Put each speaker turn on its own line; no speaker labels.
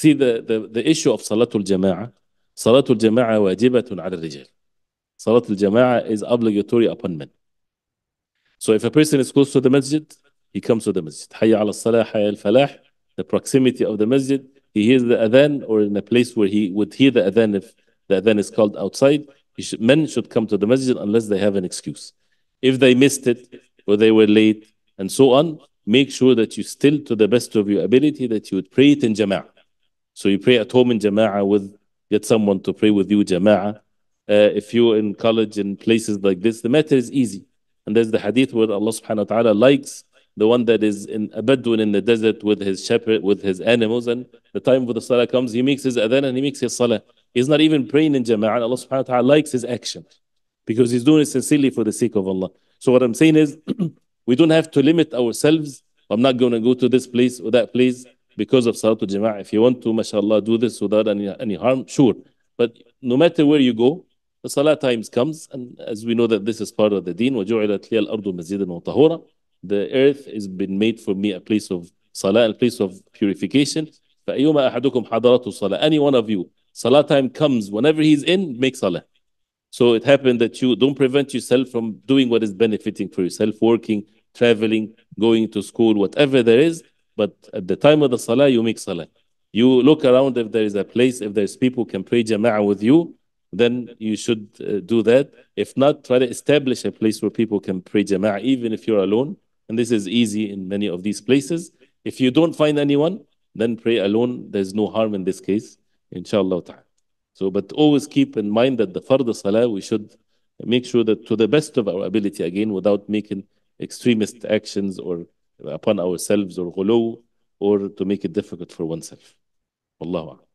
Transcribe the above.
See the, the, the issue of Salatul Jama'ah. Salatul Jama'ah wajibatun ala rijal. Salatul Jama'ah is obligatory upon men. So if a person is close to the masjid, he comes to the masjid. Hayya ala salah, hayya al falah. The proximity of the masjid, he hears the adhan or in a place where he would hear the adhan if the adhan is called outside. Should, men should come to the masjid unless they have an excuse. If they missed it or they were late and so on, make sure that you still, to the best of your ability, that you would pray it in jama'ah. So you pray at home in jama'ah with, get someone to pray with you jama'ah. Uh, if you're in college in places like this, the matter is easy. And there's the hadith where Allah subhanahu wa ta'ala likes the one that is in a Bedouin in the desert with his shepherd, with his animals, and the time for the salah comes, he makes his adhan and he makes his salah. He's not even praying in jama'ah. Allah subhanahu wa ta'ala likes his action because he's doing it sincerely for the sake of Allah. So what I'm saying is we don't have to limit ourselves. I'm not going to go to this place or that place because of Salatul Jama'ah. If you want to, mashallah, do this without any, any harm, sure. But no matter where you go, the Salah times comes, and as we know that this is part of the deen, وَجُعِلَتْ لِيَ الْأَرْضُ مَسْجِدًا tahora The earth has been made for me a place of Salah, a place of purification. فَأَيُّمَا أَحَدُكُمْ حَضَرَتُ Salah. Any one of you, Salah time comes, whenever he's in, make Salah. So it happened that you don't prevent yourself from doing what is benefiting for yourself, working, traveling, going to school, whatever there is, but at the time of the salah, you make salah. You look around if there is a place, if there's people who can pray jama'ah with you, then you should uh, do that. If not, try to establish a place where people can pray jama'ah, even if you're alone. And this is easy in many of these places. If you don't find anyone, then pray alone. There's no harm in this case, inshallah ta'ala. So, but always keep in mind that the fard salah, we should make sure that to the best of our ability, again, without making extremist actions or upon ourselves or غلو or to make it difficult for oneself. Wallahu